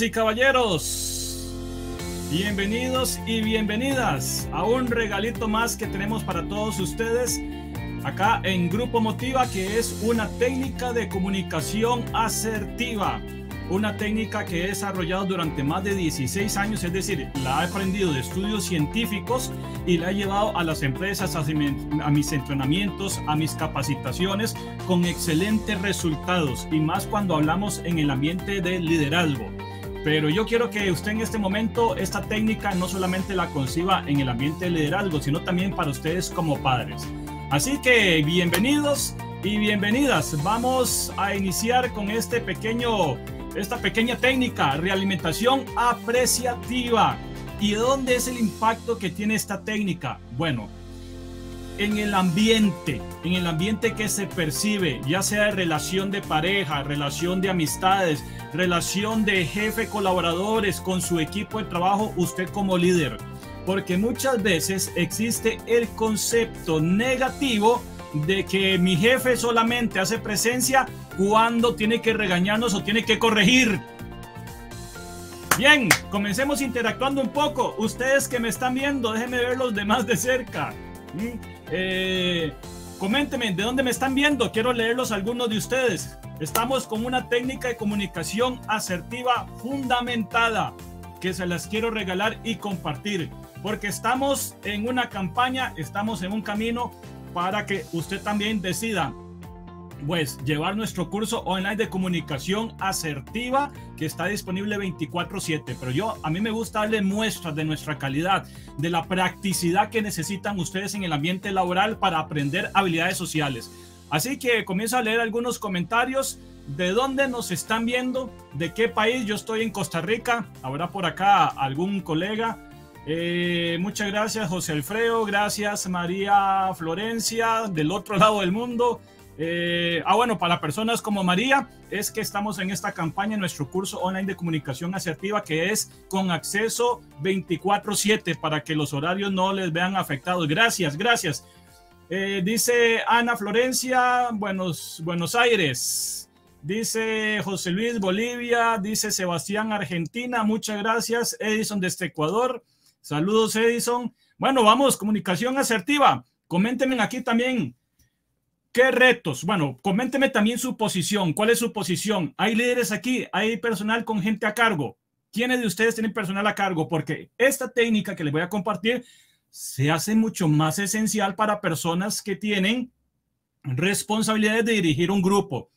y caballeros, bienvenidos y bienvenidas a un regalito más que tenemos para todos ustedes acá en Grupo Motiva, que es una técnica de comunicación asertiva. Una técnica que he desarrollado durante más de 16 años, es decir, la he aprendido de estudios científicos y la he llevado a las empresas, a mis entrenamientos, a mis capacitaciones, con excelentes resultados y más cuando hablamos en el ambiente de liderazgo. Pero yo quiero que usted en este momento esta técnica no solamente la conciba en el ambiente de liderazgo, sino también para ustedes como padres. Así que bienvenidos y bienvenidas. Vamos a iniciar con este pequeño, esta pequeña técnica, realimentación apreciativa. ¿Y dónde es el impacto que tiene esta técnica? Bueno, en el ambiente, en el ambiente que se percibe, ya sea de relación de pareja, relación de amistades, relación de jefe, colaboradores, con su equipo de trabajo, usted como líder. Porque muchas veces existe el concepto negativo de que mi jefe solamente hace presencia cuando tiene que regañarnos o tiene que corregir. Bien, comencemos interactuando un poco. Ustedes que me están viendo, déjenme ver los demás de cerca. Mm. Eh, coménteme, ¿de dónde me están viendo? Quiero leerlos algunos de ustedes. Estamos con una técnica de comunicación asertiva fundamentada que se las quiero regalar y compartir, porque estamos en una campaña, estamos en un camino para que usted también decida pues llevar nuestro curso online de comunicación asertiva que está disponible 24/7. Pero yo a mí me gusta darle muestras de nuestra calidad, de la practicidad que necesitan ustedes en el ambiente laboral para aprender habilidades sociales. Así que comienzo a leer algunos comentarios de dónde nos están viendo, de qué país. Yo estoy en Costa Rica, habrá por acá algún colega. Eh, muchas gracias José Alfredo, gracias María Florencia del otro lado del mundo. Eh, ah, bueno, para personas como María, es que estamos en esta campaña, en nuestro curso online de comunicación asertiva, que es con acceso 24/7 para que los horarios no les vean afectados. Gracias, gracias. Eh, dice Ana Florencia, Buenos, Buenos Aires. Dice José Luis Bolivia, dice Sebastián Argentina, muchas gracias. Edison desde Ecuador, saludos Edison. Bueno, vamos, comunicación asertiva. Coméntenme aquí también ¿Qué retos? Bueno, coménteme también su posición. ¿Cuál es su posición? ¿Hay líderes aquí? ¿Hay personal con gente a cargo? ¿Quiénes de ustedes tienen personal a cargo? Porque esta técnica que les voy a compartir se hace mucho más esencial para personas que tienen responsabilidades de dirigir un grupo,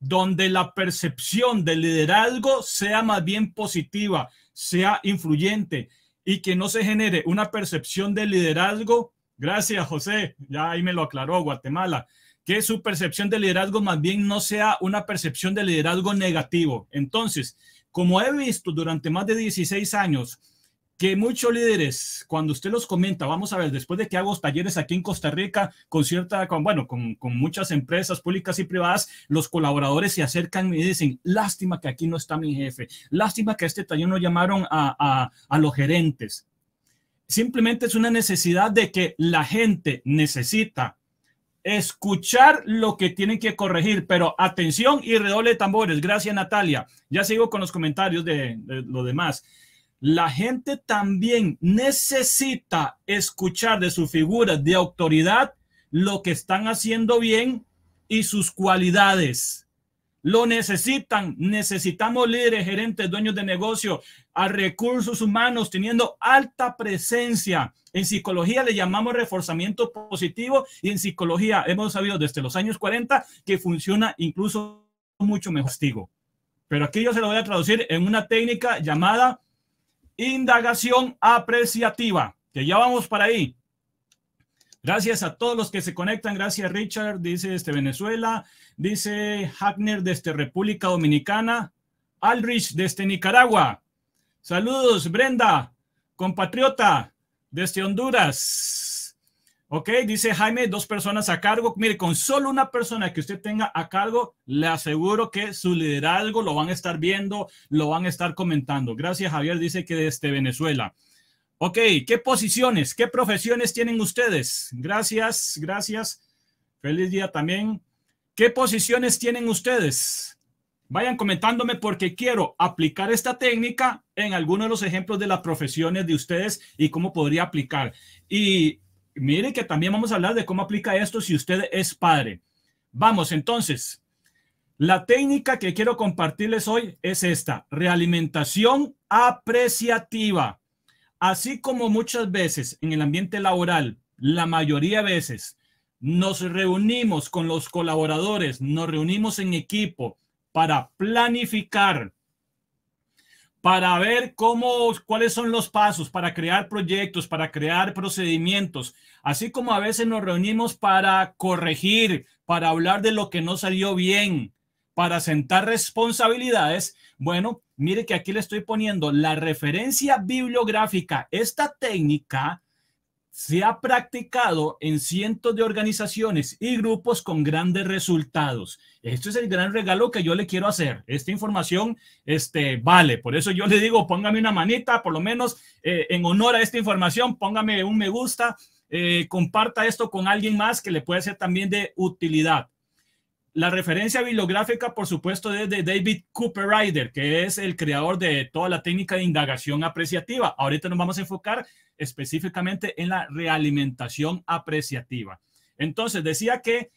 donde la percepción del liderazgo sea más bien positiva, sea influyente y que no se genere una percepción de liderazgo. Gracias, José. Ya ahí me lo aclaró Guatemala que su percepción de liderazgo más bien no sea una percepción de liderazgo negativo. Entonces, como he visto durante más de 16 años, que muchos líderes, cuando usted los comenta, vamos a ver, después de que hago talleres aquí en Costa Rica, con cierta, con, bueno, con, muchas empresas públicas y privadas, los colaboradores se acercan y dicen, lástima que aquí no está mi jefe, lástima que a este taller no llamaron a, a los gerentes. Simplemente es una necesidad de que la gente necesita escuchar lo que tienen que corregir, pero atención y redoble tambores. Gracias, Natalia. Ya sigo con los comentarios de, los lo demás. La gente también necesita escuchar de su figura de autoridad lo que están haciendo bien y sus cualidades. Lo necesitan. Necesitamos líderes, gerentes, dueños de negocio, a recursos humanos, teniendo alta presencia. En psicología le llamamos reforzamiento positivo y en psicología hemos sabido desde los años 40 que funciona incluso mucho mejor. Pero aquí yo se lo voy a traducir en una técnica llamada indagación apreciativa, que ya vamos para ahí. Gracias a todos los que se conectan. Gracias, Richard, dice desde Venezuela. Dice Hackner desde República Dominicana. Aldrich desde Nicaragua. Saludos, Brenda, compatriota desde Honduras. Ok, dice Jaime, dos personas a cargo. Mire, con solo una persona que usted tenga a cargo, le aseguro que su liderazgo lo van a estar viendo, lo van a estar comentando. Gracias, Javier, dice que desde Venezuela. Ok, ¿qué posiciones, qué profesiones tienen ustedes? Gracias, gracias. Feliz día también. ¿Qué posiciones tienen ustedes? Vayan comentándome porque quiero aplicar esta técnica en algunos de los ejemplos de las profesiones de ustedes y cómo podría aplicar. Y miren que también vamos a hablar de cómo aplica esto si usted es padre. Vamos, entonces, la técnica que quiero compartirles hoy es esta, realimentación apreciativa. Así como muchas veces en el ambiente laboral, la mayoría de veces nos reunimos con los colaboradores, nos reunimos en equipo para planificar, para ver cómo, cuáles son los pasos para crear proyectos, para crear procedimientos, así como a veces nos reunimos para corregir, para hablar de lo que no salió bien, para sentar responsabilidades, bueno, mire que aquí le estoy poniendo la referencia bibliográfica. Esta técnica se ha practicado en cientos de organizaciones y grupos con grandes resultados. Esto es el gran regalo que yo le quiero hacer. Esta información este, vale. Por eso yo le digo, póngame una manita, por lo menos eh, en honor a esta información, póngame un me gusta, eh, comparta esto con alguien más que le puede ser también de utilidad. La referencia bibliográfica, por supuesto, es de David Cooper Ryder, que es el creador de toda la técnica de indagación apreciativa. Ahorita nos vamos a enfocar específicamente en la realimentación apreciativa. Entonces, decía que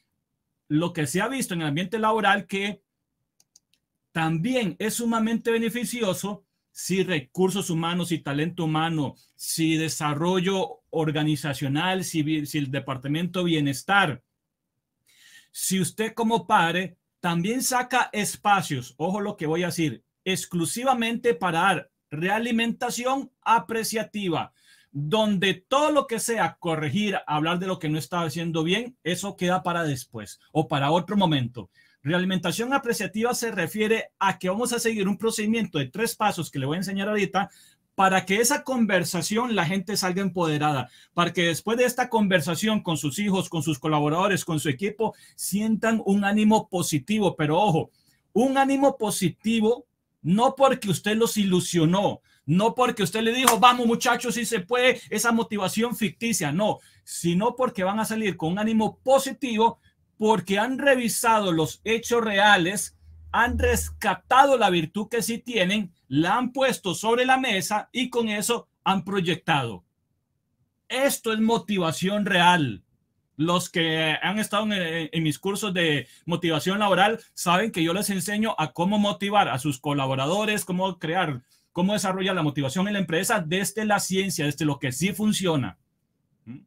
lo que se ha visto en el ambiente laboral que también es sumamente beneficioso si recursos humanos, y talento humano, si desarrollo organizacional, si el departamento bienestar, si usted como padre también saca espacios, ojo lo que voy a decir, exclusivamente para dar realimentación apreciativa, donde todo lo que sea corregir, hablar de lo que no está haciendo bien, eso queda para después o para otro momento. Realimentación apreciativa se refiere a que vamos a seguir un procedimiento de tres pasos que le voy a enseñar ahorita para que esa conversación la gente salga empoderada, para que después de esta conversación con sus hijos, con sus colaboradores, con su equipo, sientan un ánimo positivo. Pero ojo, un ánimo positivo no porque usted los ilusionó, no porque usted le dijo, vamos muchachos, si se puede, esa motivación ficticia, no, sino porque van a salir con un ánimo positivo porque han revisado los hechos reales han rescatado la virtud que sí tienen, la han puesto sobre la mesa y con eso han proyectado. Esto es motivación real. Los que han estado en, mis cursos de motivación laboral saben que yo les enseño a cómo motivar a sus colaboradores, cómo crear, cómo desarrollar la motivación en la empresa desde la ciencia, desde lo que sí funciona. ¿Mm?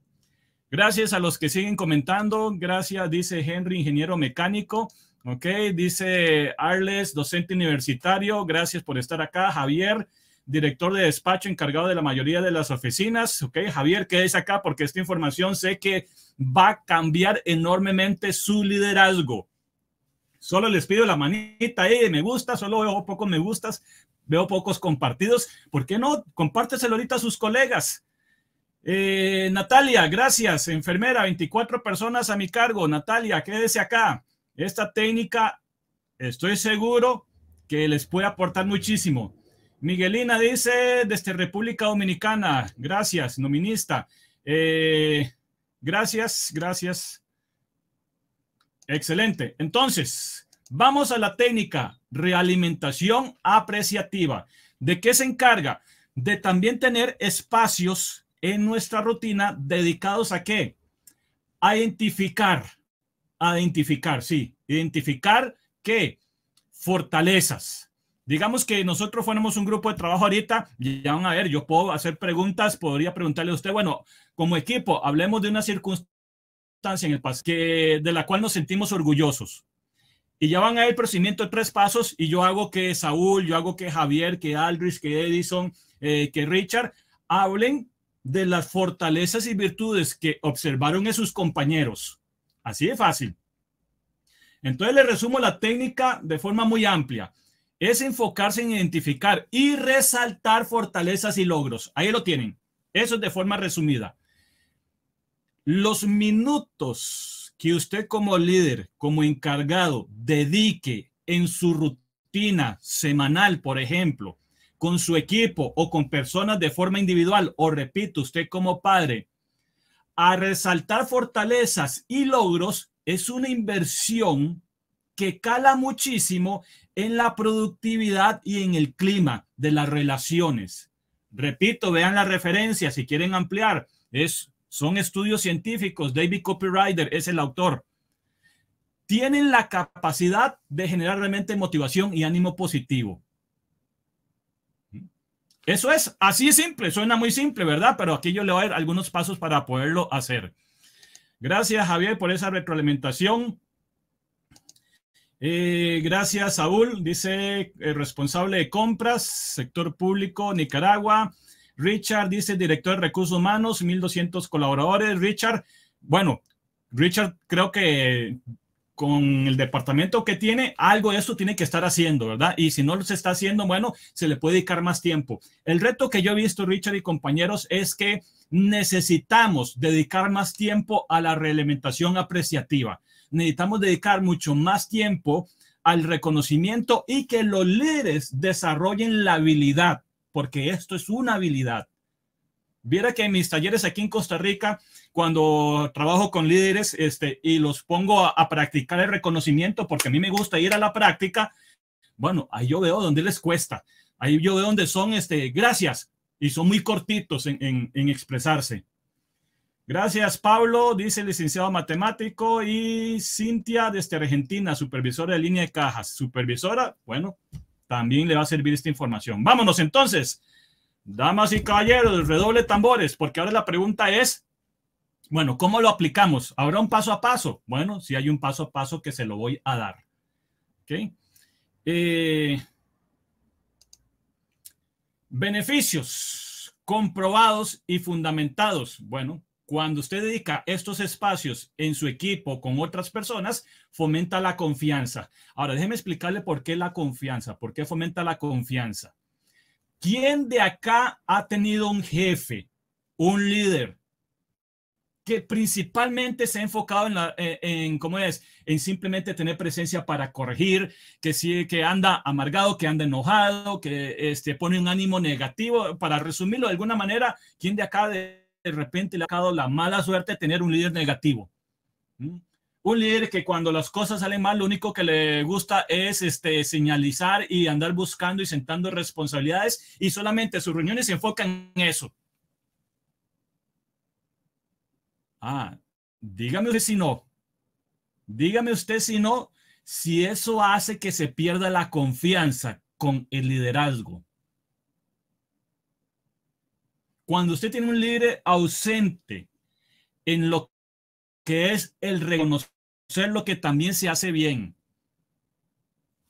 Gracias a los que siguen comentando. Gracias, dice Henry, ingeniero mecánico. Ok, dice Arles, docente universitario, gracias por estar acá. Javier, director de despacho encargado de la mayoría de las oficinas. Ok, Javier, quédese acá porque esta información sé que va a cambiar enormemente su liderazgo. Solo les pido la manita ahí me gusta, solo veo pocos me gustas, veo pocos compartidos. ¿Por qué no? Compárteselo ahorita a sus colegas. Eh, Natalia, gracias. Enfermera, 24 personas a mi cargo. Natalia, quédese acá. Esta técnica, estoy seguro que les puede aportar muchísimo. Miguelina dice desde República Dominicana, gracias, nominista. Eh, gracias, gracias. Excelente. Entonces, vamos a la técnica realimentación apreciativa. ¿De qué se encarga? De también tener espacios en nuestra rutina dedicados a qué? A identificar identificar, sí, identificar qué fortalezas. Digamos que nosotros fuéramos un grupo de trabajo ahorita, ya van a ver, yo puedo hacer preguntas, podría preguntarle a usted, bueno, como equipo, hablemos de una circunstancia en el pasado que, de la cual nos sentimos orgullosos. Y ya van a ver el procedimiento de tres pasos y yo hago que Saúl, yo hago que Javier, que Aldrich, que Edison, eh, que Richard hablen de las fortalezas y virtudes que observaron en sus compañeros Así de fácil. Entonces le resumo la técnica de forma muy amplia. Es enfocarse en identificar y resaltar fortalezas y logros. Ahí lo tienen. Eso es de forma resumida. Los minutos que usted como líder, como encargado, dedique en su rutina semanal, por ejemplo, con su equipo o con personas de forma individual, o repito, usted como padre, a resaltar fortalezas y logros es una inversión que cala muchísimo en la productividad y en el clima de las relaciones. Repito, vean la referencia si quieren ampliar. Es, son estudios científicos. David Copywriter es el autor. Tienen la capacidad de generar realmente motivación y ánimo positivo. Eso es, así simple, suena muy simple, ¿verdad? Pero aquí yo le voy a dar algunos pasos para poderlo hacer. Gracias, Javier, por esa retroalimentación. Eh, gracias, Saúl, dice el eh, responsable de compras, sector público, Nicaragua. Richard dice director de recursos humanos, 1200 colaboradores. Richard, bueno, Richard creo que con el departamento que tiene, algo de eso tiene que estar haciendo, ¿verdad? Y si no lo se está haciendo, bueno, se le puede dedicar más tiempo. El reto que yo he visto, Richard y compañeros, es que necesitamos dedicar más tiempo a la realimentación apreciativa. Necesitamos dedicar mucho más tiempo al reconocimiento y que los líderes desarrollen la habilidad, porque esto es una habilidad. Viera que en mis talleres aquí en Costa Rica, cuando trabajo con líderes este, y los pongo a, practicar el reconocimiento, porque a mí me gusta ir a la práctica, bueno, ahí yo veo dónde les cuesta, ahí yo veo dónde son, este, gracias, y son muy cortitos en, en, en expresarse. Gracias, Pablo, dice el licenciado matemático y Cintia desde Argentina, supervisora de línea de cajas. Supervisora, bueno, también le va a servir esta información. Vámonos entonces. Damas y caballeros, redoble tambores, porque ahora la pregunta es, bueno, ¿cómo lo aplicamos? ¿Habrá un paso a paso? Bueno, si hay un paso a paso que se lo voy a dar. Eh, beneficios comprobados y fundamentados. Bueno, cuando usted dedica estos espacios en su equipo con otras personas, fomenta la confianza. Ahora, déjeme explicarle por qué la confianza, por qué fomenta la confianza. ¿Quién de acá ha tenido un jefe, un líder, que principalmente se ha enfocado eh, en, cómo es, en simplemente tener presencia para corregir, que sí, que anda amargado, que anda enojado, que este, pone un ánimo negativo. Para resumirlo de alguna manera, ¿quién de acá de, repente le ha dado la mala suerte de tener un líder negativo? ¿Mm? Un líder que cuando las cosas salen mal, lo único que le gusta es este, señalizar y andar buscando y sentando responsabilidades y solamente sus reuniones se enfocan en eso. Ah, dígame usted si no. Dígame usted si no, si eso hace que se pierda la confianza con el liderazgo. Cuando usted tiene un líder ausente en lo que es el reconocimiento, ser lo que también se hace bien.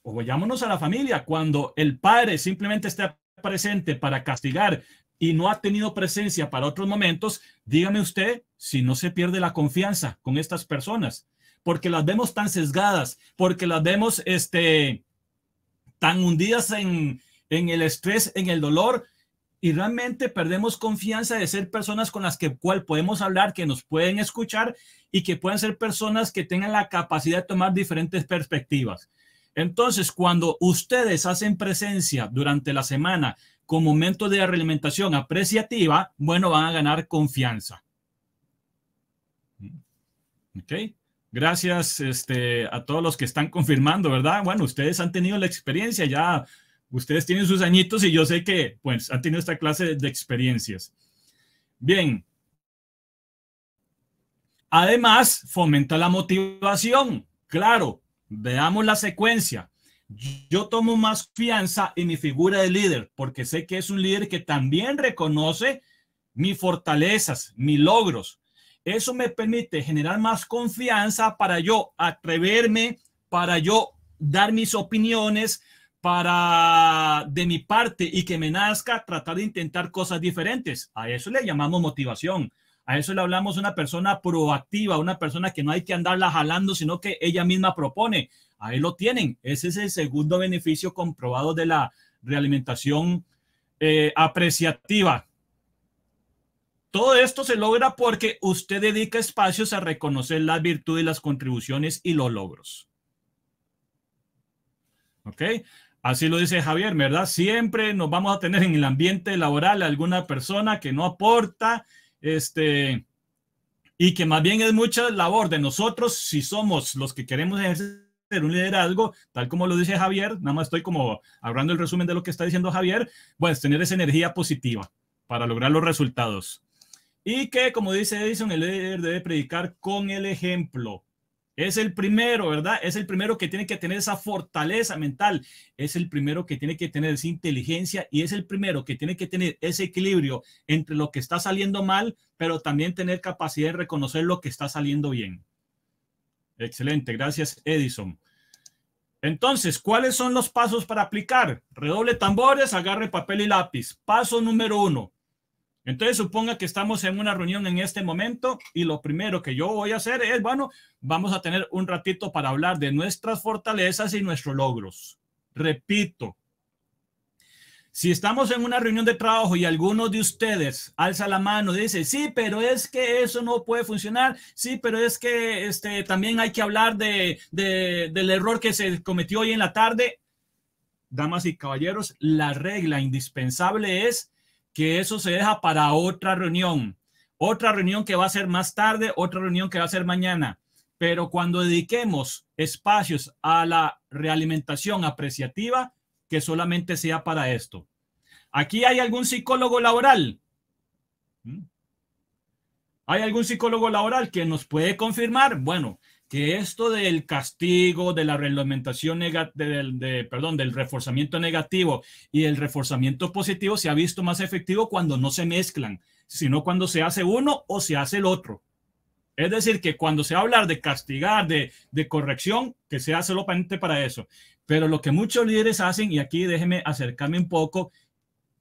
O vayámonos a la familia, cuando el padre simplemente está presente para castigar y no ha tenido presencia para otros momentos, dígame usted si no se pierde la confianza con estas personas, porque las vemos tan sesgadas, porque las vemos este, tan hundidas en, en el estrés, en el dolor, y realmente perdemos confianza de ser personas con las que cual podemos hablar, que nos pueden escuchar y que pueden ser personas que tengan la capacidad de tomar diferentes perspectivas. Entonces, cuando ustedes hacen presencia durante la semana con momento de alimentación apreciativa, bueno, van a ganar confianza. Ok. Gracias este, a todos los que están confirmando, ¿verdad? Bueno, ustedes han tenido la experiencia ya ustedes tienen sus añitos y yo sé que pues han tenido esta clase de experiencias. Bien. Además, fomenta la motivación. Claro, veamos la secuencia. Yo tomo más confianza en mi figura de líder porque sé que es un líder que también reconoce mis fortalezas, mis logros. Eso me permite generar más confianza para yo atreverme, para yo dar mis opiniones, para de mi parte y que me nazca tratar de intentar cosas diferentes. A eso le llamamos motivación. A eso le hablamos una persona proactiva, una persona que no hay que andarla jalando, sino que ella misma propone. Ahí lo tienen. Ese es el segundo beneficio comprobado de la realimentación eh, apreciativa. Todo esto se logra porque usted dedica espacios a reconocer las virtudes, las contribuciones y los logros. ¿Ok? Así lo dice Javier, ¿verdad? Siempre nos vamos a tener en el ambiente laboral alguna persona que no aporta, este, y que más bien es mucha labor de nosotros si somos los que queremos ejercer un liderazgo, tal como lo dice Javier, nada más estoy como hablando el resumen de lo que está diciendo Javier, es tener esa energía positiva para lograr los resultados. Y que, como dice Edison, el líder debe predicar con el ejemplo. Es el primero, ¿verdad? Es el primero que tiene que tener esa fortaleza mental, es el primero que tiene que tener esa inteligencia y es el primero que tiene que tener ese equilibrio entre lo que está saliendo mal, pero también tener capacidad de reconocer lo que está saliendo bien. Excelente, gracias Edison. Entonces, ¿cuáles son los pasos para aplicar? Redoble tambores, agarre papel y lápiz. Paso número uno, entonces, suponga que estamos en una reunión en este momento y lo primero que yo voy a hacer es, bueno, vamos a tener un ratito para hablar de nuestras fortalezas y nuestros logros. Repito, si estamos en una reunión de trabajo y alguno de ustedes alza la mano y dice, sí, pero es que eso no puede funcionar, sí, pero es que este, también hay que hablar del error que se cometió hoy en la tarde, damas y caballeros, la regla indispensable es que eso se deja para otra reunión, otra reunión que va a ser más tarde, otra reunión que va a ser mañana. Pero cuando dediquemos espacios a la realimentación apreciativa, que solamente sea para esto. ¿Aquí hay algún psicólogo laboral? ¿Mm? ¿Hay algún psicólogo laboral que nos puede confirmar? Bueno, que esto del castigo, de la reglamentación del, de, perdón, del reforzamiento negativo y el reforzamiento positivo se ha visto más efectivo cuando no se mezclan, sino cuando se hace uno o se hace el otro. Es decir, que cuando se habla de castigar, de, de corrección, que se hace solamente para eso. Pero lo que muchos líderes hacen, y aquí déjeme acercarme un poco,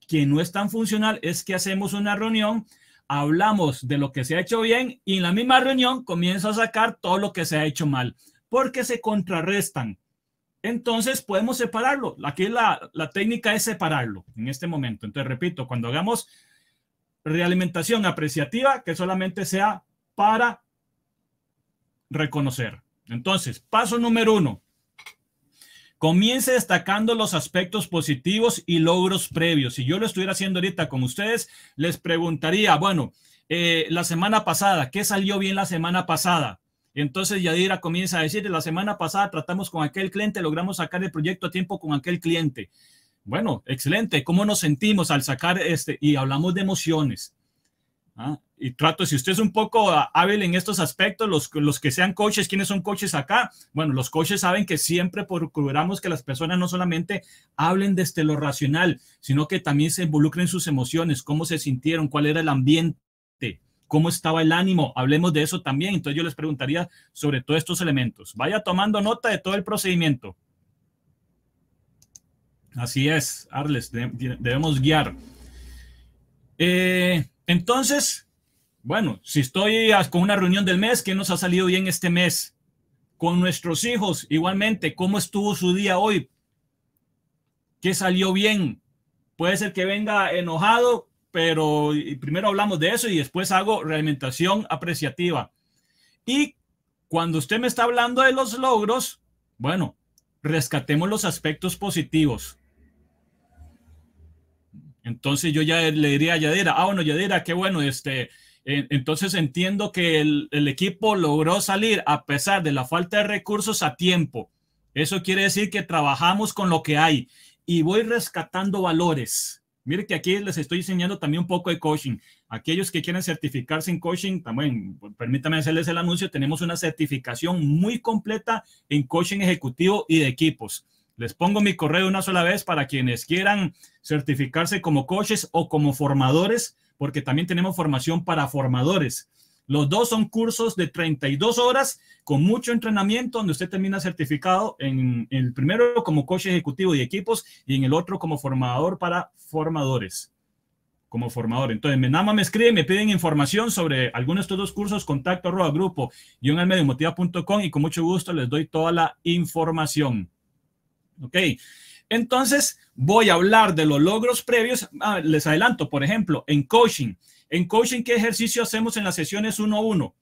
que no es tan funcional, es que hacemos una reunión hablamos de lo que se ha hecho bien y en la misma reunión comienza a sacar todo lo que se ha hecho mal, porque se contrarrestan. Entonces podemos separarlo. Aquí la, la técnica es separarlo en este momento. Entonces, repito, cuando hagamos realimentación apreciativa, que solamente sea para reconocer. Entonces, paso número uno, Comience destacando los aspectos positivos y logros previos. Si yo lo estuviera haciendo ahorita con ustedes, les preguntaría, bueno, eh, la semana pasada, ¿qué salió bien la semana pasada? Entonces Yadira comienza a decir, la semana pasada tratamos con aquel cliente, logramos sacar el proyecto a tiempo con aquel cliente. Bueno, excelente. ¿Cómo nos sentimos al sacar este? Y hablamos de emociones. ¿Ah? y trato, si usted es un poco hábil en estos aspectos, los, los que sean coaches, ¿quiénes son coaches acá? Bueno, los coaches saben que siempre procuramos que las personas no solamente hablen desde lo racional, sino que también se involucren en sus emociones, cómo se sintieron, cuál era el ambiente, cómo estaba el ánimo, hablemos de eso también. Entonces yo les preguntaría sobre todos estos elementos. Vaya tomando nota de todo el procedimiento. Así es, Arles, debemos guiar. Eh, entonces, bueno, si estoy ah, con una reunión del mes, ¿qué nos ha salido bien este mes? Con nuestros hijos, igualmente, ¿cómo estuvo su día hoy? ¿Qué salió bien? Puede ser que venga enojado, pero primero hablamos de eso y después hago realimentación apreciativa. Y cuando usted me está hablando de los logros, bueno, rescatemos los aspectos positivos. Entonces yo ya le diría a Yadira, ah, bueno, Yadira, qué bueno, este, entonces entiendo que el, equipo logró salir a pesar de la falta de recursos a tiempo. Eso quiere decir que trabajamos con lo que hay y voy rescatando valores. Mire que aquí les estoy enseñando también un poco de coaching. Aquellos que quieren certificarse en coaching, también permítame hacerles el anuncio, tenemos una certificación muy completa en coaching ejecutivo y de equipos. Les pongo mi correo una sola vez para quienes quieran certificarse como coaches o como formadores porque también tenemos formación para formadores. Los dos son cursos de 32 horas con mucho entrenamiento, donde usted termina certificado en, el primero como coach ejecutivo de equipos y en el otro como formador para formadores. Como formador. Entonces, me, nada más me escriben, me piden información sobre alguno de estos dos cursos, contacto arroba grupo y un mediomotiva.com y con mucho gusto les doy toda la información. Ok. Entonces, voy a hablar de los logros previos. Ah, les adelanto, por ejemplo, en coaching. En coaching, ¿qué ejercicio hacemos en las sesiones 1 a 1?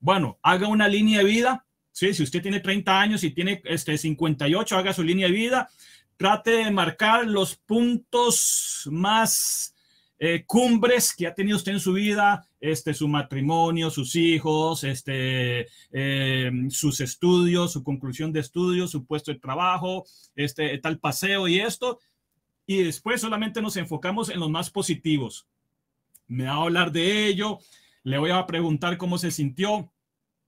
Bueno, haga una línea de vida. Sí, si usted tiene 30 años y tiene este, 58, haga su línea de vida. Trate de marcar los puntos más eh, cumbres que ha tenido usted en su vida, este, su matrimonio, sus hijos, este, eh, sus estudios, su conclusión de estudios, su puesto de trabajo, este, tal paseo y esto y después solamente nos enfocamos en los más positivos. Me va a hablar de ello, le voy a preguntar cómo se sintió.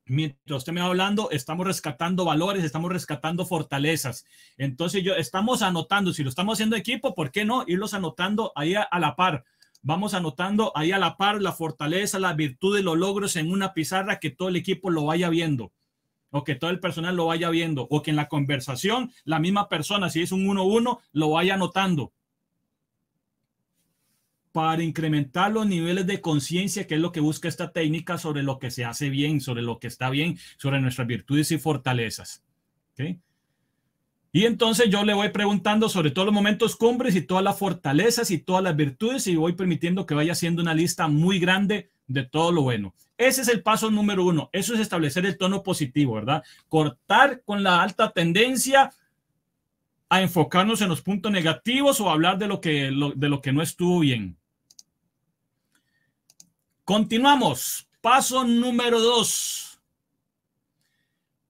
Mientras usted me va hablando, estamos rescatando valores, estamos rescatando fortalezas. Entonces, yo estamos anotando, si lo estamos haciendo equipo, ¿por qué no irlos anotando ahí a, la par? Vamos anotando ahí a la par la fortaleza, la virtud de los logros en una pizarra que todo el equipo lo vaya viendo o que todo el personal lo vaya viendo, o que en la conversación la misma persona, si es un 1-1, lo vaya notando Para incrementar los niveles de conciencia, que es lo que busca esta técnica sobre lo que se hace bien, sobre lo que está bien, sobre nuestras virtudes y fortalezas. Y entonces yo le voy preguntando sobre todos los momentos cumbres y todas las fortalezas y todas las virtudes y voy permitiendo que vaya haciendo una lista muy grande de todo lo bueno. Ese es el paso número uno. Eso es establecer el tono positivo, ¿verdad? Cortar con la alta tendencia a enfocarnos en los puntos negativos o hablar de lo que, de lo que no estuvo bien. Continuamos. Paso número dos.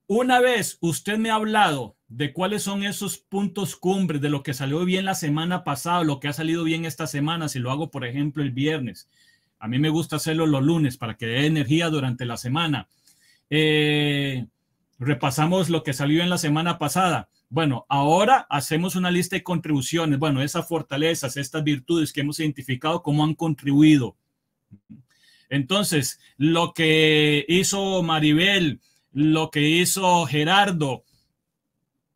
Una vez usted me ha hablado de cuáles son esos puntos cumbres de lo que salió bien la semana pasada, lo que ha salido bien esta semana, si lo hago, por ejemplo, el viernes, a mí me gusta hacerlo los lunes para que dé energía durante la semana. Eh, repasamos lo que salió en la semana pasada. Bueno, ahora hacemos una lista de contribuciones. Bueno, esas fortalezas, estas virtudes que hemos identificado, cómo han contribuido. Entonces, lo que hizo Maribel, lo que hizo Gerardo,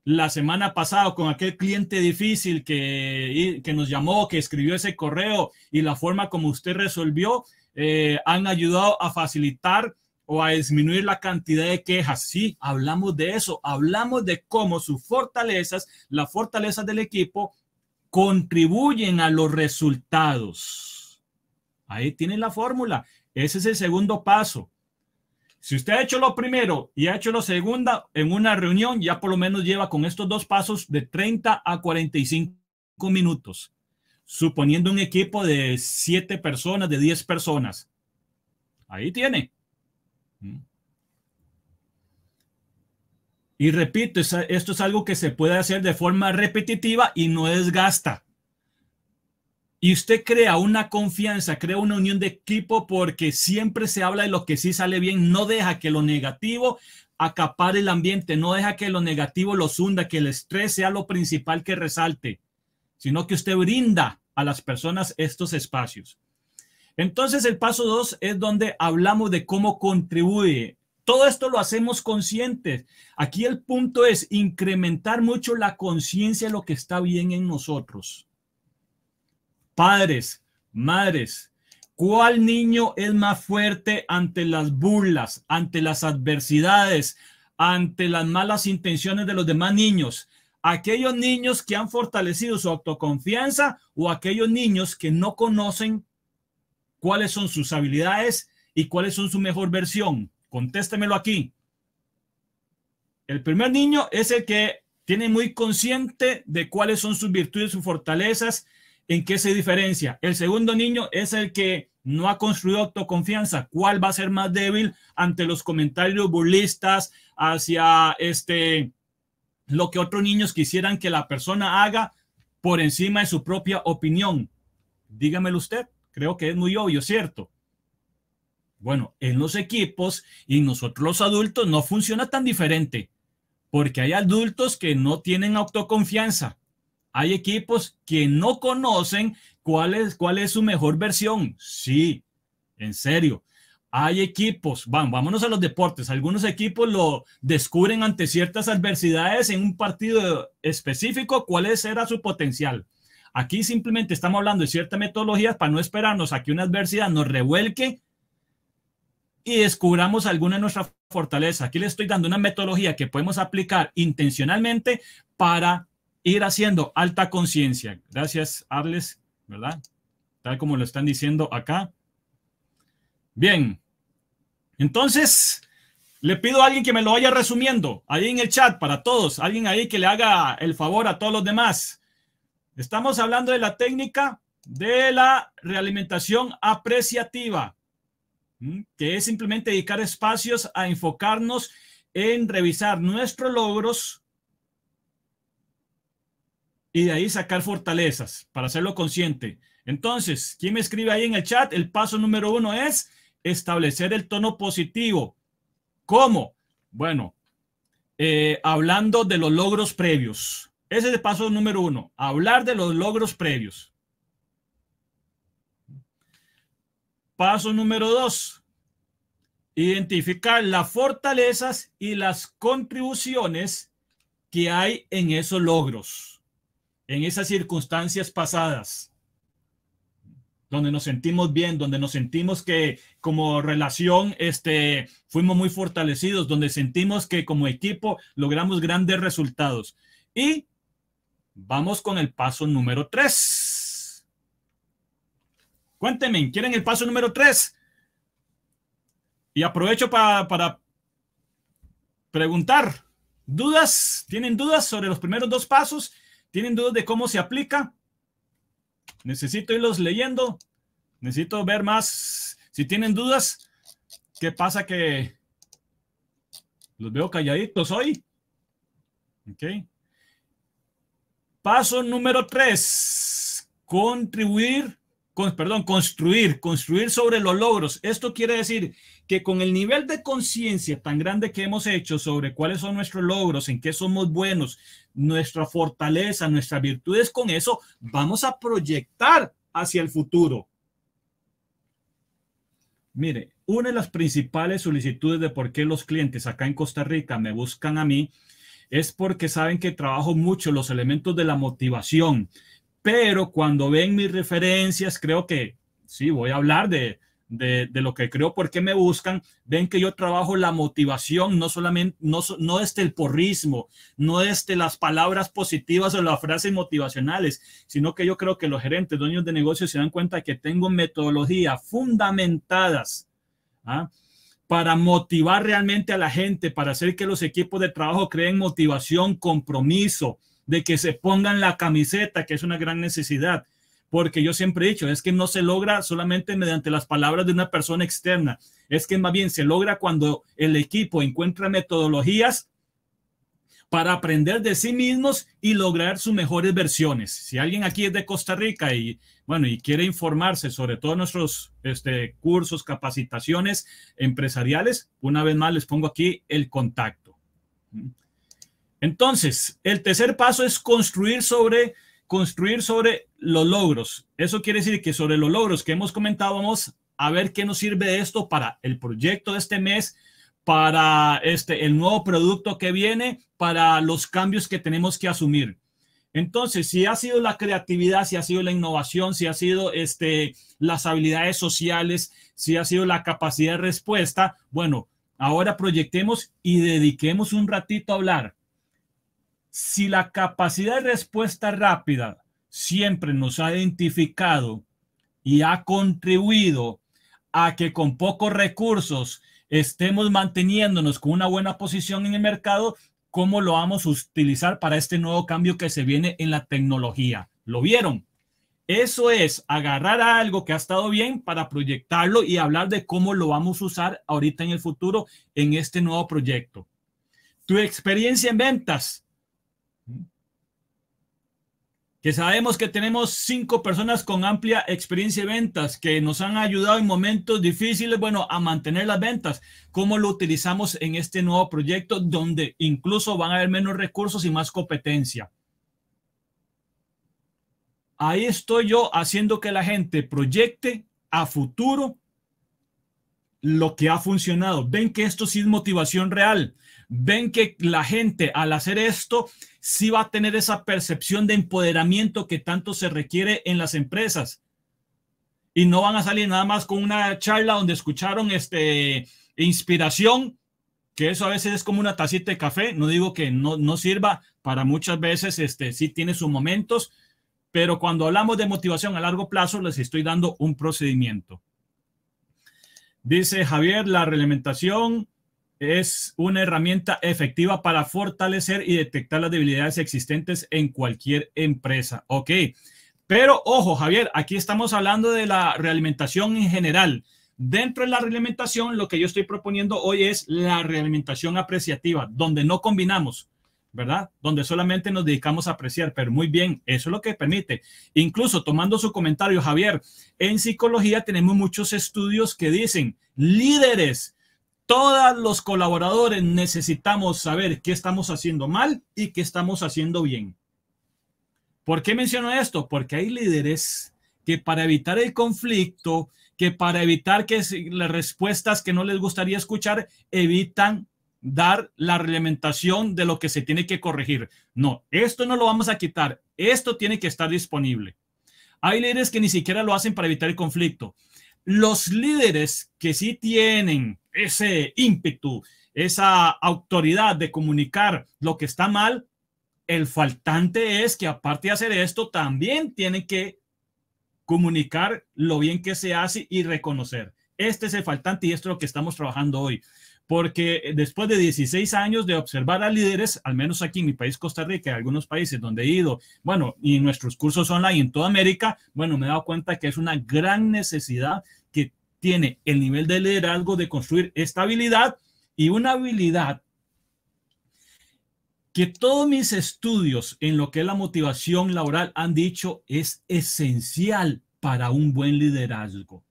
la semana pasada con aquel cliente difícil que, nos llamó, que escribió ese correo y la forma como usted resolvió, eh, han ayudado a facilitar o a disminuir la cantidad de quejas. Sí, hablamos de eso, hablamos de cómo sus fortalezas, las fortalezas del equipo, contribuyen a los resultados. Ahí tienen la fórmula. Ese es el segundo paso. Si usted ha hecho lo primero y ha hecho lo segunda en una reunión, ya por lo menos lleva con estos dos pasos de 30 a 45 minutos, suponiendo un equipo de 7 personas, de 10 personas. Ahí tiene. Mm. Y repito, esto es algo que se puede hacer de forma repetitiva y no desgasta. Y usted crea una confianza, crea una unión de equipo porque siempre se habla de lo que sí sale bien, no deja que lo negativo acapare el ambiente, no deja que lo negativo los hunda, que el estrés sea lo principal que resalte, sino que usted brinda a las personas estos espacios. Entonces el paso dos es donde hablamos de cómo contribuye. Todo esto lo hacemos conscientes. Aquí el punto es incrementar mucho la conciencia de lo que está bien en nosotros. Padres, madres, ¿cuál niño es más fuerte ante las burlas, ante las adversidades, ante las malas intenciones de los demás niños? ¿Aquellos niños que han fortalecido su autoconfianza o aquellos niños que no conocen cuáles son sus habilidades y cuáles son su mejor versión? Contéstemelo aquí. El primer niño es el que tiene muy consciente de cuáles son sus virtudes, sus fortalezas ¿En qué se diferencia? El segundo niño es el que no ha construido autoconfianza. ¿Cuál va a ser más débil ante los comentarios burlistas hacia este lo que otros niños quisieran que la persona haga por encima de su propia opinión? Dígamelo usted. Creo que es muy obvio, ¿cierto? Bueno, en los equipos y nosotros los adultos no funciona tan diferente, porque hay adultos que no tienen autoconfianza hay equipos que no conocen cuál es, cuál es su mejor versión. Sí, en serio. Hay equipos, Vamos, vámonos a los deportes. Algunos equipos lo descubren ante ciertas adversidades en un partido específico, cuál será su potencial. Aquí simplemente estamos hablando de ciertas metodologías para no esperarnos a que una adversidad nos revuelque y descubramos alguna de nuestras fortalezas. Aquí le estoy dando una metodología que podemos aplicar intencionalmente para ir haciendo alta conciencia. Gracias, Arles, ¿verdad? Tal como lo están diciendo acá. Bien, entonces, le pido a alguien que me lo vaya resumiendo, ahí en el chat, para todos, alguien ahí que le haga el favor a todos los demás. Estamos hablando de la técnica de la realimentación apreciativa, que es simplemente dedicar espacios a enfocarnos en revisar nuestros logros, y de ahí sacar fortalezas para hacerlo consciente. Entonces, ¿quién me escribe ahí en el chat? El paso número uno es establecer el tono positivo. ¿Cómo? Bueno, eh, hablando de los logros previos. Ese es el paso número uno, hablar de los logros previos. Paso número dos, identificar las fortalezas y las contribuciones que hay en esos logros en esas circunstancias pasadas, donde nos sentimos bien, donde nos sentimos que como relación este, fuimos muy fortalecidos, donde sentimos que como equipo logramos grandes resultados. Y vamos con el paso número 3. Cuéntenme, ¿quieren el paso número 3? Y aprovecho para, para preguntar, ¿dudas? ¿Tienen dudas sobre los primeros dos pasos? ¿Tienen dudas de cómo se aplica? Necesito irlos leyendo. Necesito ver más. Si tienen dudas, ¿qué pasa que los veo calladitos hoy? Ok. Paso número tres. Contribuir, perdón, construir, construir sobre los logros. Esto quiere decir con el nivel de conciencia tan grande que hemos hecho sobre cuáles son nuestros logros, en qué somos buenos, nuestra fortaleza, nuestras virtudes, con eso vamos a proyectar hacia el futuro. Mire, una de las principales solicitudes de por qué los clientes acá en Costa Rica me buscan a mí es porque saben que trabajo mucho los elementos de la motivación, pero cuando ven mis referencias, creo que sí, voy a hablar de de, lo que creo, por qué me buscan, ven que yo trabajo la motivación, no solamente, no, no este el porrismo, no es este las palabras positivas o las frases motivacionales, sino que yo creo que los gerentes, dueños de negocios se dan cuenta que tengo metodologías fundamentadas ¿ah? para motivar realmente a la gente, para hacer que los equipos de trabajo creen motivación, compromiso, de que se pongan la camiseta, que es una gran necesidad porque yo siempre he dicho, es que no se logra solamente mediante las palabras de una persona externa, es que más bien se logra cuando el equipo encuentra metodologías para aprender de sí mismos y lograr sus mejores versiones. Si alguien aquí es de Costa Rica y bueno, y quiere informarse sobre todos nuestros este, cursos, capacitaciones empresariales, una vez más les pongo aquí el contacto. Entonces, el tercer paso es construir sobre construir sobre los logros. Eso quiere decir que sobre los logros que hemos comentado vamos a ver qué nos sirve esto para el proyecto de este mes, para este, el nuevo producto que viene, para los cambios que tenemos que asumir. Entonces, si ha sido la creatividad, si ha sido la innovación, si ha sido este, las habilidades sociales, si ha sido la capacidad de respuesta, bueno, ahora proyectemos y dediquemos un ratito a hablar. Si la capacidad de respuesta rápida siempre nos ha identificado y ha contribuido a que con pocos recursos estemos manteniéndonos con una buena posición en el mercado, ¿cómo lo vamos a utilizar para este nuevo cambio que se viene en la tecnología? ¿Lo vieron? Eso es agarrar algo que ha estado bien para proyectarlo y hablar de cómo lo vamos a usar ahorita en el futuro en este nuevo proyecto. Tu experiencia en ventas que sabemos que tenemos cinco personas con amplia experiencia de ventas que nos han ayudado en momentos difíciles, bueno, a mantener las ventas. ¿Cómo lo utilizamos en este nuevo proyecto donde incluso van a haber menos recursos y más competencia? Ahí estoy yo haciendo que la gente proyecte a futuro lo que ha funcionado. Ven que esto sí es motivación real ven que la gente al hacer esto sí va a tener esa percepción de empoderamiento que tanto se requiere en las empresas. Y no van a salir nada más con una charla donde escucharon este, inspiración, que eso a veces es como una tacita de café. No digo que no, sirva, para muchas veces este, sí tiene sus momentos, pero cuando hablamos de motivación a largo plazo les estoy dando un procedimiento. Dice Javier, la reglamentación es una herramienta efectiva para fortalecer y detectar las debilidades existentes en cualquier empresa. Ok, pero ojo, Javier, aquí estamos hablando de la realimentación en general. Dentro de la realimentación, lo que yo estoy proponiendo hoy es la realimentación apreciativa, donde no combinamos, ¿verdad? Donde solamente nos dedicamos a apreciar, pero muy bien, eso es lo que permite. Incluso tomando su comentario, Javier, en psicología tenemos muchos estudios que dicen líderes todos los colaboradores necesitamos saber qué estamos haciendo mal y qué estamos haciendo bien. ¿Por qué menciono esto? Porque hay líderes que para evitar el conflicto, que para evitar que las respuestas que no les gustaría escuchar, evitan dar la reglamentación de lo que se tiene que corregir. No, esto no lo vamos a quitar, esto tiene que estar disponible. Hay líderes que ni siquiera lo hacen para evitar el conflicto los líderes que sí tienen ese ímpetu, esa autoridad de comunicar lo que está mal, el faltante es que aparte de hacer esto, también tienen que comunicar lo bien que se hace y reconocer. Este es el faltante y esto es lo que estamos trabajando hoy porque eh, después de 16 años de observar a líderes, al menos aquí en mi país, Costa Rica, y algunos países donde he ido, bueno, y nuestros cursos online en toda América, bueno, me he dado cuenta que es una gran necesidad que tiene el nivel de liderazgo de construir estabilidad y una habilidad que todos mis estudios en lo que es la motivación laboral han dicho es esencial para un buen liderazgo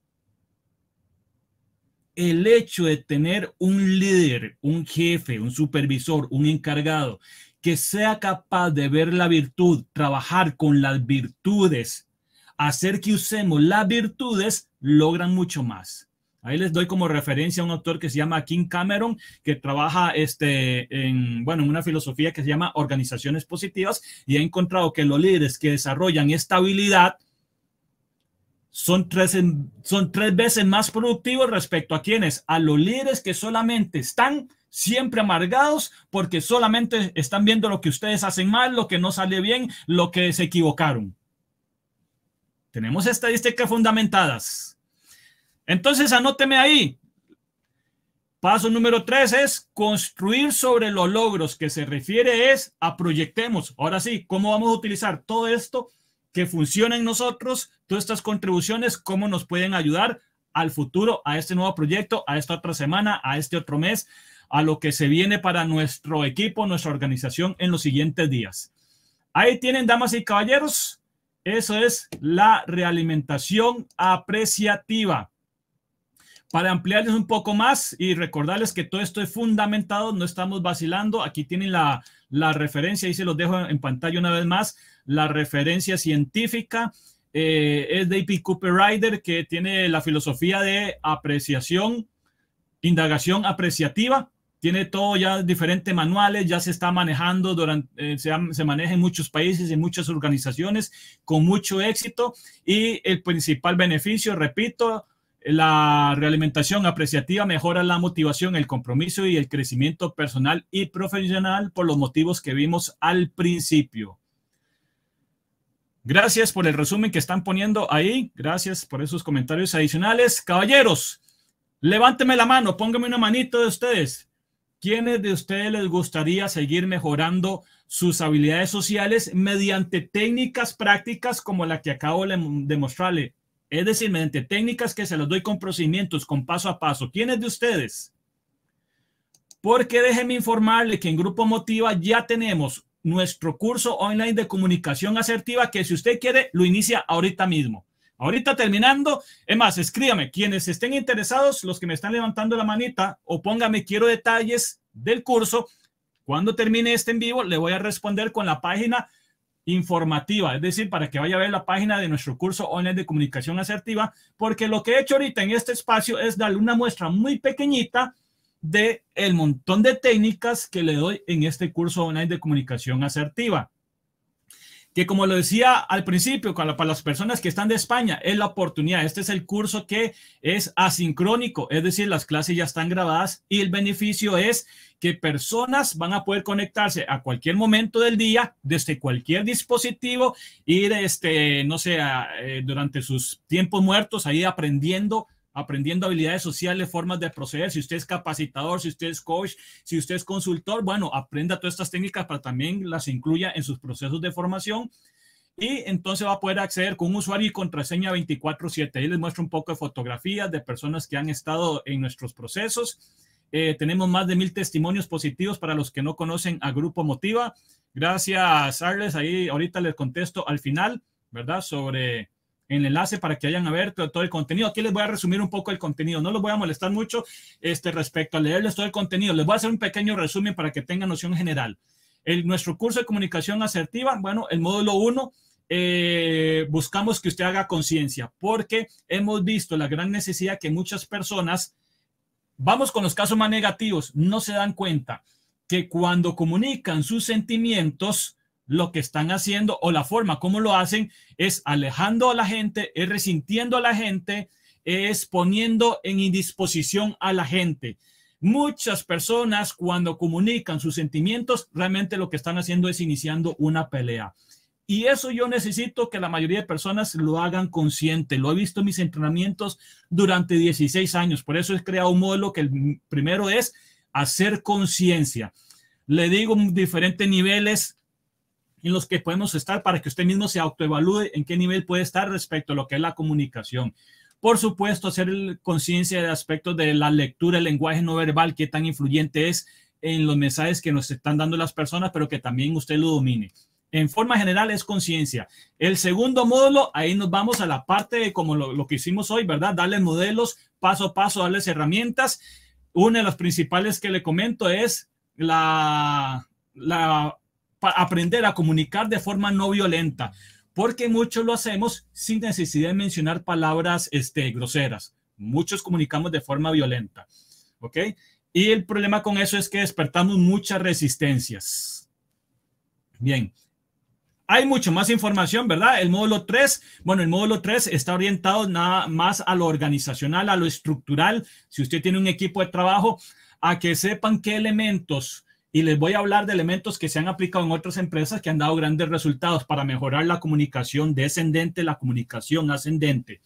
el hecho de tener un líder, un jefe, un supervisor, un encargado que sea capaz de ver la virtud, trabajar con las virtudes, hacer que usemos las virtudes, logran mucho más. Ahí les doy como referencia a un autor que se llama Kim Cameron, que trabaja este, en bueno, en una filosofía que se llama organizaciones positivas y ha encontrado que los líderes que desarrollan esta habilidad son tres, son tres veces más productivos respecto a quienes, a los líderes que solamente están siempre amargados porque solamente están viendo lo que ustedes hacen mal, lo que no sale bien, lo que se equivocaron. Tenemos estadísticas fundamentadas. Entonces, anóteme ahí. Paso número tres es construir sobre los logros que se refiere es a proyectemos. Ahora sí, ¿cómo vamos a utilizar todo esto que funcionen nosotros, todas estas contribuciones, cómo nos pueden ayudar al futuro, a este nuevo proyecto, a esta otra semana, a este otro mes, a lo que se viene para nuestro equipo, nuestra organización en los siguientes días. Ahí tienen, damas y caballeros, eso es la realimentación apreciativa. Para ampliarles un poco más y recordarles que todo esto es fundamentado, no estamos vacilando. Aquí tienen la, la referencia y se los dejo en pantalla una vez más la referencia científica. Eh, es David Cooper Ryder, que tiene la filosofía de apreciación, indagación apreciativa. Tiene todo ya diferentes manuales, ya se está manejando durante, eh, se, maneja en muchos países, en muchas organizaciones, con mucho éxito. Y el principal beneficio, repito, la realimentación apreciativa mejora la motivación, el compromiso y el crecimiento personal y profesional por los motivos que vimos al principio. Gracias por el resumen que están poniendo ahí. Gracias por esos comentarios adicionales. Caballeros, levánteme la mano, póngame una manito de ustedes. ¿Quiénes de ustedes les gustaría seguir mejorando sus habilidades sociales mediante técnicas prácticas como la que acabo de mostrarle? Es decir, mediante técnicas que se las doy con procedimientos, con paso a paso. ¿Quiénes de ustedes? Porque déjenme informarle que en Grupo Motiva ya tenemos nuestro curso online de comunicación asertiva que si usted quiere lo inicia ahorita mismo. Ahorita terminando, es más, escríbame, quienes estén interesados, los que me están levantando la manita o póngame quiero detalles del curso. Cuando termine este en vivo, le voy a responder con la página informativa, es decir, para que vaya a ver la página de nuestro curso online de comunicación asertiva, porque lo que he hecho ahorita en este espacio es darle una muestra muy pequeñita de el montón de técnicas que le doy en este curso online de comunicación asertiva. Que como lo decía al principio, para las personas que están de España, es la oportunidad. Este es el curso que es asincrónico, es decir, las clases ya están grabadas y el beneficio es que personas van a poder conectarse a cualquier momento del día, desde cualquier dispositivo, ir, este, no sé, eh, durante sus tiempos muertos, ahí aprendiendo aprendiendo habilidades sociales, formas de proceder. Si usted es capacitador, si usted es coach, si usted es consultor, bueno, aprenda todas estas técnicas para también las incluya en sus procesos de formación. Y entonces va a poder acceder con un usuario y contraseña 24/7. Ahí les muestro un poco de fotografías de personas que han estado en nuestros procesos. Eh, tenemos más de mil testimonios positivos para los que no conocen a Grupo Motiva. Gracias, Arles. Ahí ahorita les contesto al final, ¿verdad? Sobre el enlace para que hayan abierto todo el contenido. Aquí les voy a resumir un poco el contenido. No los voy a molestar mucho este, respecto a leerles todo el contenido. Les voy a hacer un pequeño resumen para que tengan noción general. El, nuestro curso de comunicación asertiva, bueno, el módulo 1 eh, buscamos que usted haga conciencia, porque hemos visto la gran necesidad que muchas personas, vamos con los casos más negativos, no se dan cuenta que cuando comunican sus sentimientos, lo que están haciendo o la forma como lo hacen es alejando a la gente, es resintiendo a la gente, es poniendo en indisposición a la gente. Muchas personas cuando comunican sus sentimientos, realmente lo que están haciendo es iniciando una pelea. Y eso yo necesito que la mayoría de personas lo hagan consciente. Lo he visto en mis entrenamientos durante 16 años. Por eso he creado un modelo que el primero es hacer conciencia. Le digo diferentes niveles en los que podemos estar para que usted mismo se autoevalúe en qué nivel puede estar respecto a lo que es la comunicación. Por supuesto, hacer conciencia de aspectos de la lectura, el lenguaje no verbal, qué tan influyente es en los mensajes que nos están dando las personas, pero que también usted lo domine. En forma general es conciencia. El segundo módulo, ahí nos vamos a la parte de como lo, que hicimos hoy, ¿verdad? Darles modelos paso a paso, darles herramientas. Una de las principales que le comento es la, la aprender a comunicar de forma no violenta, porque muchos lo hacemos sin necesidad de mencionar palabras este, groseras. Muchos comunicamos de forma violenta. ¿Ok? Y el problema con eso es que despertamos muchas resistencias. Bien. Hay mucho más información, ¿verdad? El módulo 3, bueno, el módulo 3 está orientado nada más a lo organizacional, a lo estructural. Si usted tiene un equipo de trabajo, a que sepan qué elementos y les voy a hablar de elementos que se han aplicado en otras empresas que han dado grandes resultados para mejorar la comunicación descendente, la comunicación ascendente.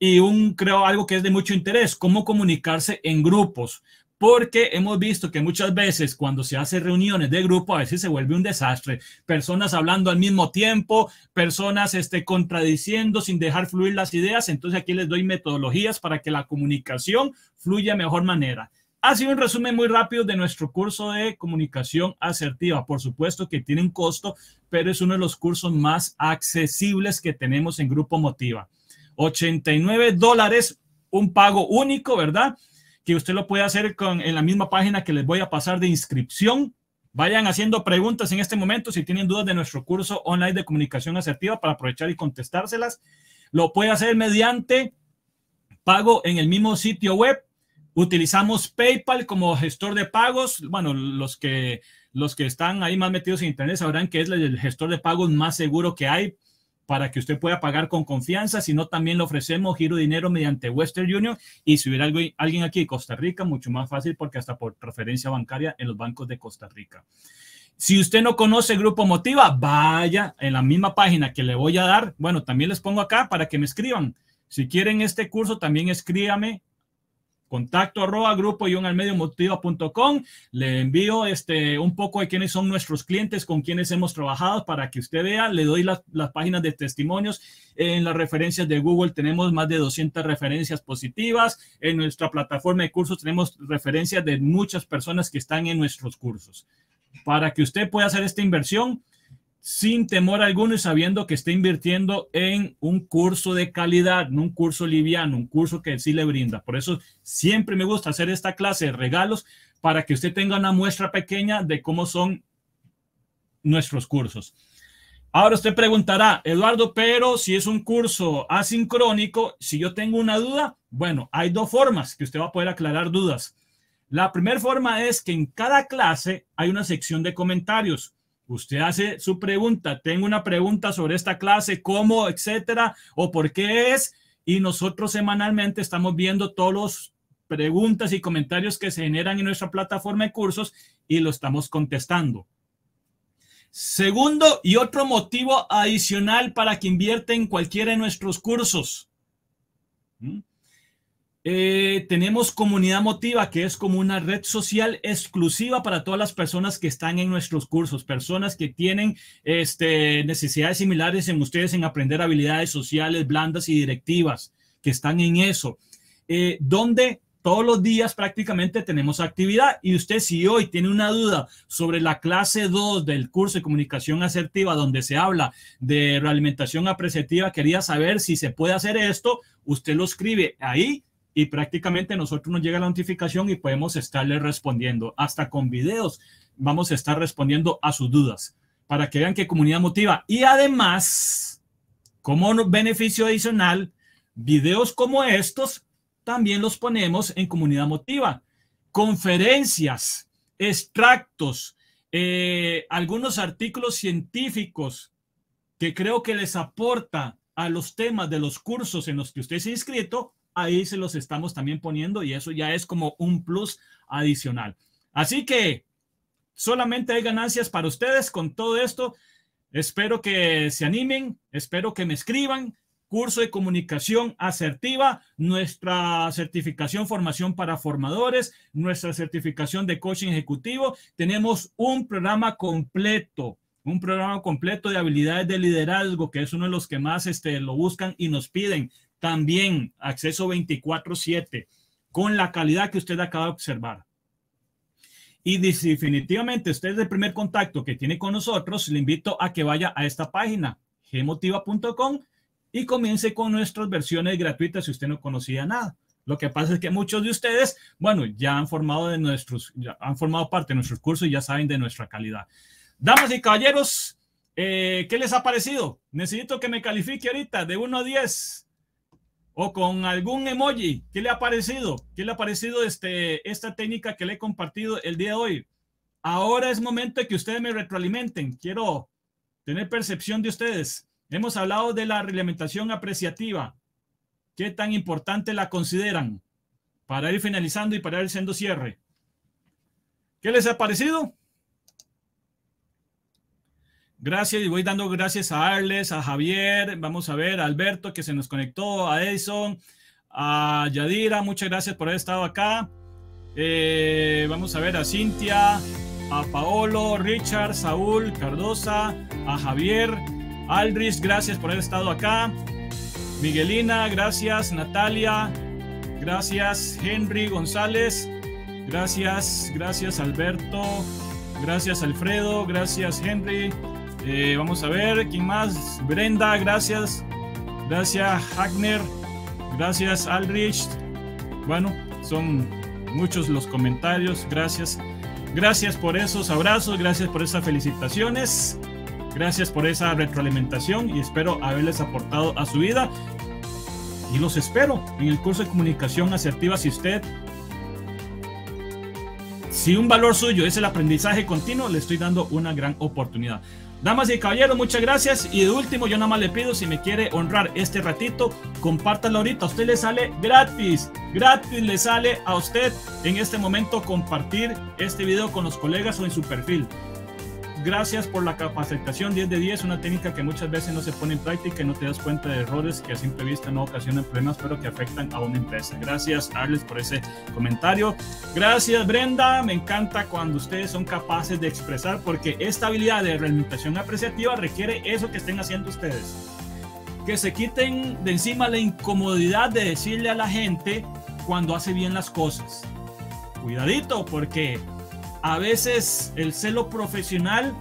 Y un, creo, algo que es de mucho interés, cómo comunicarse en grupos, porque hemos visto que muchas veces cuando se hace reuniones de grupo a veces se vuelve un desastre, personas hablando al mismo tiempo, personas este, contradiciendo sin dejar fluir las ideas, entonces aquí les doy metodologías para que la comunicación fluya mejor manera. Ha sido un resumen muy rápido de nuestro curso de comunicación asertiva. Por supuesto que tiene un costo, pero es uno de los cursos más accesibles que tenemos en Grupo Motiva. 89 dólares, un pago único, ¿verdad? Que usted lo puede hacer en la misma página que les voy a pasar de inscripción. Vayan haciendo preguntas en este momento si tienen dudas de nuestro curso online de comunicación asertiva para aprovechar y contestárselas. Lo puede hacer mediante pago en el mismo sitio web Utilizamos PayPal como gestor de pagos. Bueno, los que, los que están ahí más metidos en Internet sabrán que es el gestor de pagos más seguro que hay para que usted pueda pagar con confianza, sino también le ofrecemos giro de dinero mediante Western Union y si hubiera alguien aquí de Costa Rica, mucho más fácil porque hasta por referencia bancaria en los bancos de Costa Rica. Si usted no conoce Grupo Motiva, vaya en la misma página que le voy a dar. Bueno, también les pongo acá para que me escriban. Si quieren este curso, también escríbame contacto arroba grupo y un al medio Le envío este, un poco de quiénes son nuestros clientes, con quienes hemos trabajado para que usted vea. Le doy las, las páginas de testimonios. En las referencias de Google tenemos más de 200 referencias positivas. En nuestra plataforma de cursos tenemos referencias de muchas personas que están en nuestros cursos. Para que usted pueda hacer esta inversión, sin temor alguno y sabiendo que está invirtiendo en un curso de calidad, no un curso liviano, un curso que sí le brinda. Por eso siempre me gusta hacer esta clase de regalos para que usted tenga una muestra pequeña de cómo son nuestros cursos. Ahora usted preguntará, Eduardo, pero si es un curso asincrónico, si yo tengo una duda, bueno, hay dos formas que usted va a poder aclarar dudas. La primera forma es que en cada clase hay una sección de comentarios. Usted hace su pregunta, tengo una pregunta sobre esta clase, cómo, etcétera, o por qué es, y nosotros semanalmente estamos viendo todos los preguntas y comentarios que se generan en nuestra plataforma de cursos y lo estamos contestando. Segundo y otro motivo adicional para que invierta en cualquiera de nuestros cursos. ¿Mm? Eh, tenemos Comunidad Motiva, que es como una red social exclusiva para todas las personas que están en nuestros cursos, personas que tienen este, necesidades similares en ustedes en aprender habilidades sociales, blandas y directivas, que están en eso, eh, donde todos los días prácticamente tenemos actividad. Y usted si hoy tiene una duda sobre la clase 2 del curso de comunicación asertiva, donde se habla de realimentación apreciativa, quería saber si se puede hacer esto, usted lo escribe ahí y prácticamente nosotros nos llega la notificación y podemos estarle respondiendo. Hasta con videos vamos a estar respondiendo a sus dudas para que vean que comunidad motiva. Y además, como beneficio adicional, videos como estos también los ponemos en comunidad motiva. Conferencias, extractos, eh, algunos artículos científicos que creo que les aporta a los temas de los cursos en los que usted se ha inscrito, ahí se los estamos también poniendo y eso ya es como un plus adicional. Así que solamente hay ganancias para ustedes con todo esto. Espero que se animen, espero que me escriban. Curso de comunicación asertiva, nuestra certificación formación para formadores, nuestra certificación de coaching ejecutivo. Tenemos un programa completo, un programa completo de habilidades de liderazgo, que es uno de los que más este, lo buscan y nos piden. También acceso 24/7 con la calidad que usted acaba de observar. Y definitivamente usted es el primer contacto que tiene con nosotros. Le invito a que vaya a esta página, gemotiva.com y comience con nuestras versiones gratuitas si usted no conocía nada. Lo que pasa es que muchos de ustedes, bueno, ya han formado, de nuestros, ya han formado parte de nuestros cursos y ya saben de nuestra calidad. Damas y caballeros, eh, ¿qué les ha parecido? Necesito que me califique ahorita de 1 a 10 o con algún emoji. ¿Qué le ha parecido? ¿Qué le ha parecido este, esta técnica que le he compartido el día de hoy? Ahora es momento que ustedes me retroalimenten. Quiero tener percepción de ustedes. Hemos hablado de la reglamentación apreciativa. ¿Qué tan importante la consideran? Para ir finalizando y para ir siendo cierre. ¿Qué les ha parecido? Gracias y voy dando gracias a Arles, a Javier, vamos a ver, a Alberto que se nos conectó, a Edison, a Yadira, muchas gracias por haber estado acá. Eh, vamos a ver a Cintia, a Paolo, Richard, Saúl, Cardosa, a Javier, Aldris, gracias por haber estado acá. Miguelina, gracias. Natalia, gracias. Henry González, gracias. Gracias Alberto, gracias Alfredo, gracias Henry, eh, vamos a ver, ¿quién más? Brenda, gracias. Gracias, Hagner. Gracias, Aldrich. Bueno, son muchos los comentarios. Gracias. Gracias por esos abrazos, gracias por esas felicitaciones, gracias por esa retroalimentación y espero haberles aportado a su vida. Y los espero en el curso de comunicación asertiva si usted... Si un valor suyo es el aprendizaje continuo, le estoy dando una gran oportunidad. Damas y caballeros, muchas gracias. Y de último, yo nada más le pido, si me quiere honrar este ratito, compártalo ahorita. A usted le sale gratis. Gratis le sale a usted en este momento compartir este video con los colegas o en su perfil. Gracias por la capacitación 10 de 10, una técnica que muchas veces no se pone en práctica y no te das cuenta de errores que a simple vista no ocasionan problemas, pero que afectan a una empresa. Gracias, Arles, por ese comentario. Gracias, Brenda. Me encanta cuando ustedes son capaces de expresar, porque esta habilidad de realimentación apreciativa requiere eso que estén haciendo ustedes. Que se quiten de encima la incomodidad de decirle a la gente cuando hace bien las cosas. Cuidadito, porque a veces el celo profesional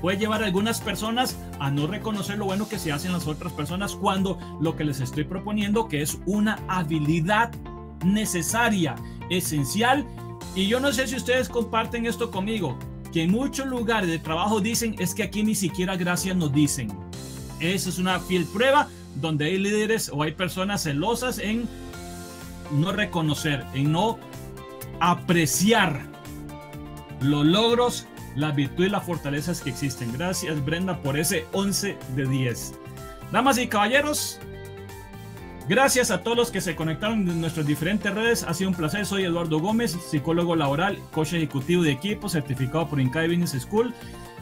puede llevar a algunas personas a no reconocer lo bueno que se hacen las otras personas cuando lo que les estoy proponiendo que es una habilidad necesaria, esencial. Y yo no sé si ustedes comparten esto conmigo, que en muchos lugares de trabajo dicen es que aquí ni siquiera gracias nos dicen. Esa es una fiel prueba donde hay líderes o hay personas celosas en no reconocer, en no apreciar los logros, la virtud y las fortalezas que existen. Gracias Brenda por ese 11 de 10. Damas y caballeros, gracias a todos los que se conectaron en nuestras diferentes redes. Ha sido un placer. Soy Eduardo Gómez, psicólogo laboral, coach ejecutivo de equipo, certificado por Incae Business School.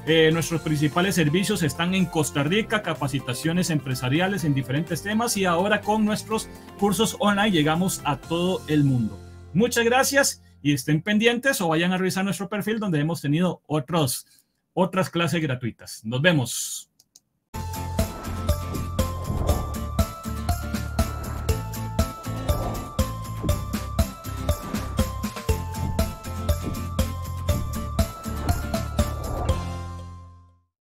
Eh, nuestros principales servicios están en Costa Rica, capacitaciones empresariales en diferentes temas y ahora con nuestros cursos online llegamos a todo el mundo. Muchas gracias y estén pendientes o vayan a revisar nuestro perfil donde hemos tenido otros, otras clases gratuitas. Nos vemos.